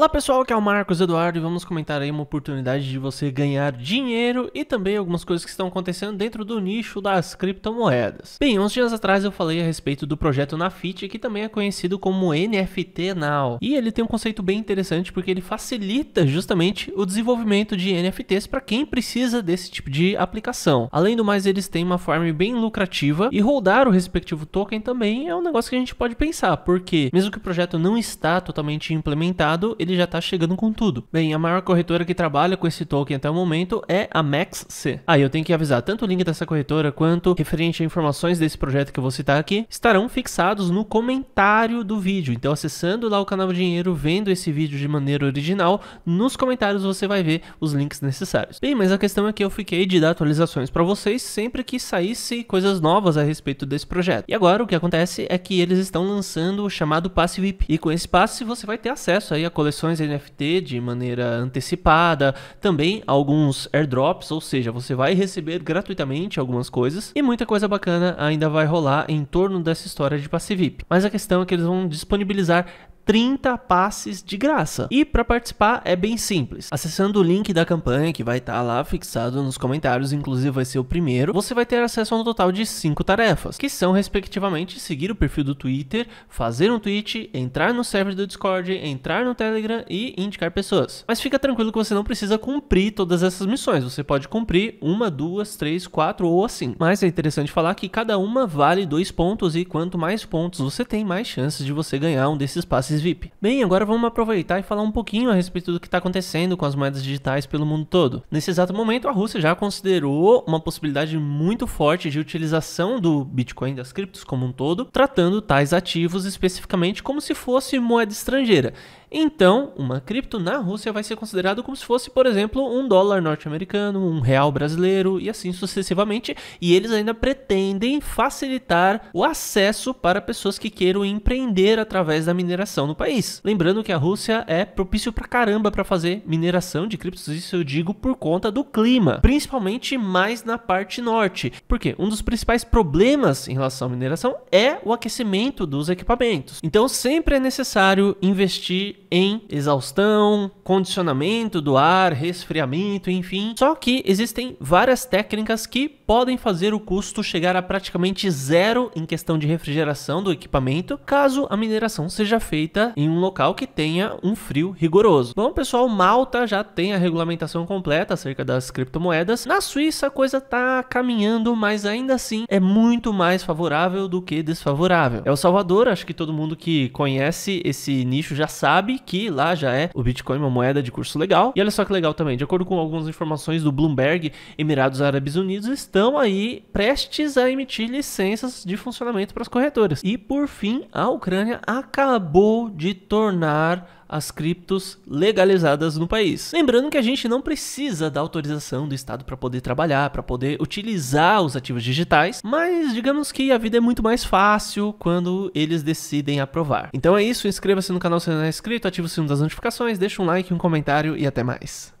Olá pessoal, aqui é o Marcos Eduardo e vamos comentar aí uma oportunidade de você ganhar dinheiro e também algumas coisas que estão acontecendo dentro do nicho das criptomoedas. Bem, uns dias atrás eu falei a respeito do projeto Nafit, que também é conhecido como NFT Now, e ele tem um conceito bem interessante porque ele facilita justamente o desenvolvimento de NFTs para quem precisa desse tipo de aplicação. Além do mais, eles têm uma farm bem lucrativa e rodar o respectivo token também é um negócio que a gente pode pensar, porque mesmo que o projeto não está totalmente implementado, ele ele já está chegando com tudo. Bem, a maior corretora que trabalha com esse token até o momento é a MaxC. Aí ah, eu tenho que avisar, tanto o link dessa corretora quanto referente a informações desse projeto que eu vou citar aqui, estarão fixados no comentário do vídeo. Então acessando lá o canal Dinheiro, vendo esse vídeo de maneira original, nos comentários você vai ver os links necessários. Bem, mas a questão é que eu fiquei de dar atualizações para vocês sempre que saísse coisas novas a respeito desse projeto. E agora o que acontece é que eles estão lançando o chamado passe VIP. E com esse passe você vai ter acesso aí a coleções coleções NFT de maneira antecipada, também alguns airdrops, ou seja, você vai receber gratuitamente algumas coisas e muita coisa bacana ainda vai rolar em torno dessa história de passivip. VIP. Mas a questão é que eles vão disponibilizar 30 passes de graça. E para participar é bem simples. Acessando o link da campanha que vai estar tá lá fixado nos comentários, inclusive vai ser o primeiro, você vai ter acesso a um total de 5 tarefas, que são respectivamente seguir o perfil do Twitter, fazer um tweet, entrar no server do Discord, entrar no Telegram e indicar pessoas. Mas fica tranquilo que você não precisa cumprir todas essas missões, você pode cumprir uma, duas, três, quatro ou assim. Mas é interessante falar que cada uma vale dois pontos e quanto mais pontos você tem, mais chances de você ganhar um desses passes VIP. Bem, agora vamos aproveitar e falar um pouquinho a respeito do que está acontecendo com as moedas digitais pelo mundo todo. Nesse exato momento, a Rússia já considerou uma possibilidade muito forte de utilização do Bitcoin das criptos como um todo, tratando tais ativos especificamente como se fosse moeda estrangeira. Então, uma cripto na Rússia vai ser considerado como se fosse, por exemplo, um dólar norte-americano, um real brasileiro e assim sucessivamente. E eles ainda pretendem facilitar o acesso para pessoas que queiram empreender através da mineração no país. Lembrando que a Rússia é propício pra caramba para fazer mineração de criptos, isso eu digo por conta do clima, principalmente mais na parte norte. Porque um dos principais problemas em relação à mineração é o aquecimento dos equipamentos. Então, sempre é necessário investir em exaustão, condicionamento do ar, resfriamento, enfim. Só que existem várias técnicas que podem fazer o custo chegar a praticamente zero em questão de refrigeração do equipamento, caso a mineração seja feita em um local que tenha um frio rigoroso. Bom, pessoal, Malta já tem a regulamentação completa acerca das criptomoedas. Na Suíça a coisa tá caminhando, mas ainda assim é muito mais favorável do que desfavorável. É o Salvador, acho que todo mundo que conhece esse nicho já sabe que lá já é o Bitcoin uma moeda de curso legal. E olha só que legal também, de acordo com algumas informações do Bloomberg, Emirados Árabes Unidos estão aí prestes a emitir licenças de funcionamento para as corretoras. E por fim, a Ucrânia acabou de tornar as criptos legalizadas no país. Lembrando que a gente não precisa da autorização do Estado para poder trabalhar, para poder utilizar os ativos digitais, mas digamos que a vida é muito mais fácil quando eles decidem aprovar. Então é isso, inscreva-se no canal se não é inscrito, ativa o sino das notificações, deixa um like, um comentário e até mais.